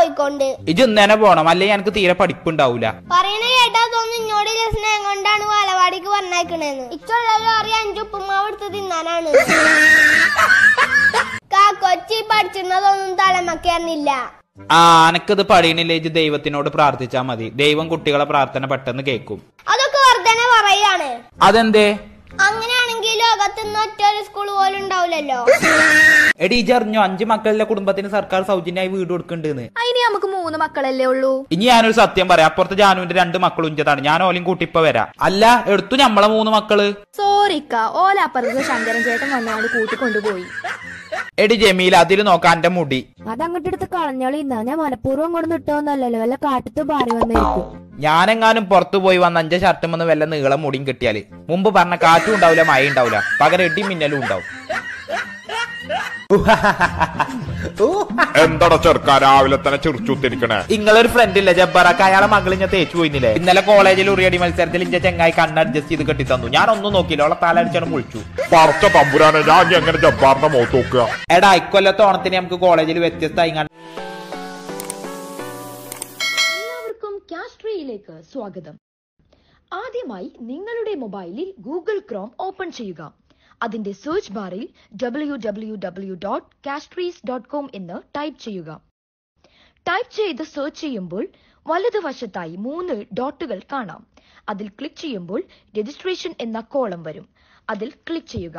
പോയിക്കൊണ്ട് ഇത് ഇന്നേനെ പോണം അല്ലെങ്കിൽ എനിക്ക് തീരെ പഠിപ്പുണ്ടാവൂല പറയണ കേട്ടാ തോന്നുന്നു ഇന്നോട് സ്നേഹം കൊണ്ടാണ് ബാലവാടിക്ക് പറഞ്ഞേക്കണേന്ന് ഇച്ചുള്ളവരും അറിയാം അഞ്ചു ഉപ്പുമാവ് എടുത്ത് തിന്നാനാണ് കൊച്ചി പഠിച്ചിരുന്നതൊന്നും തലമക്കേറിനില്ല ആ അനക്കിത് പടിയണില്ല ഇത് ദൈവത്തിനോട് പ്രാർത്ഥിച്ചാ മതി ദൈവം കുട്ടികളെ പ്രാർത്ഥന പെട്ടെന്ന് കേൾക്കും അതൊക്കെ വർദ്ധന പറയാണ് അതെന്തേ അങ്ങനെയാണെങ്കിൽ ലോകത്ത് നിന്ന് ഒറ്റൊരു സ്കൂൾ പോലും ഉണ്ടാവില്ലല്ലോ എടീ ഇജ് അറിഞ്ഞോ അഞ്ച് മക്കളുടെ കുടുംബത്തിന് സർക്കാർ സൗജന്യമായി വീട് കൊടുക്കണ്ടെന്ന് മൂന്ന് മക്കളല്ലേ ഉള്ളൂ ഇനി ഞാനൊരു സത്യം പറയാം അപ്പുറത്തെ ജാനുവിന്റെ രണ്ട് മക്കളും ഇഞ്ചതാണ് ഞാൻ ഓലും കൂട്ടിപ്പോ വരാം അല്ല എടുത്തു നമ്മളെ മൂന്ന് മക്കള് സോറിക്ക ഓല അപ്പുറത്ത് ശങ്കരൻ ചേട്ടൻ വന്നാണ് കൂട്ടിക്കൊണ്ടുപോയി എടി ജമീൽ അതിൽ നോക്കാൻ എന്റെ മുടി അതങ്ങോട്ട് എടുത്ത് കളഞ്ഞോളിന്നാ ഞാൻ മനഃപൂർവ്വം കൊണ്ട് ഇട്ടോന്നല്ലോ വല്ല കാട്ടത്ത് പാറി വന്നിരിക്കും ഞാനെങ്ങാനും പുറത്തു പോയി വന്ന അഞ്ച ഷർട്ടും വന്ന് വല്ല നീളം മുടിയും കിട്ടിയാല് മുമ്പ് പറഞ്ഞ കാറ്റും ഉണ്ടാവില്ല മഴ ഉണ്ടാവില്ല പകരം എടി മിന്നലും ഉണ്ടാവും എന്താടാ ചെറുക്കാ രാവിലെ തന്നെ ചിറിച്ചുത്തിരിക്കണേ നിങ്ങളൊരു ഫ്രണ്ട് ഇല്ല ജബ്ബറൊക്കെ അയാളെ മകൾ ഞാൻ തേച്ചു പോയിന്നില്ലേ ഇന്നലെ കോളേജിൽ ഉറിയടി മത്സരത്തിൽ ഇന്റെ ചെങ്ങായി കണ്ണ് അഡ്ജസ്റ്റ് ചെയ്ത് കെട്ടി തന്നു ഞാൻ ഒന്നും നോക്കിയില്ല അവളെ തല അടിച്ചാണ് പറച്ച തമ്പുരാനെ ഞാൻ എങ്ങനെ ജബ്ബാറിന്റെ മുഖത്ത് നോക്കുക എടാ ഇക്കൊല്ലത്തെ ഓണത്തിന് നമുക്ക് കോളേജിൽ വ്യത്യസ്തമായി എല്ലാവർക്കും സ്വാഗതം ആദ്യമായി നിങ്ങളുടെ മൊബൈലിൽ ഗൂഗിൾ ക്രോം ഓപ്പൺ ചെയ്യുക അതിന്റെ സെർച്ച് ബാറിൽ W W W dot castries dot com എന്ന് ടൈപ്പ് ചെയ്യുക ടൈപ്പ് ചെയ്ത് സെർച്ച് ചെയ്യുമ്പോൾ വലതുവശത്തായി മൂന്ന് ഡോട്ടുകൾ കാണാം അതിൽ ക്ലിക്ക് ചെയ്യുമ്പോൾ രജിസ്ട്രേഷൻ എന്ന കോളം വരും അതിൽ ക്ലിക്ക് ചെയ്യുക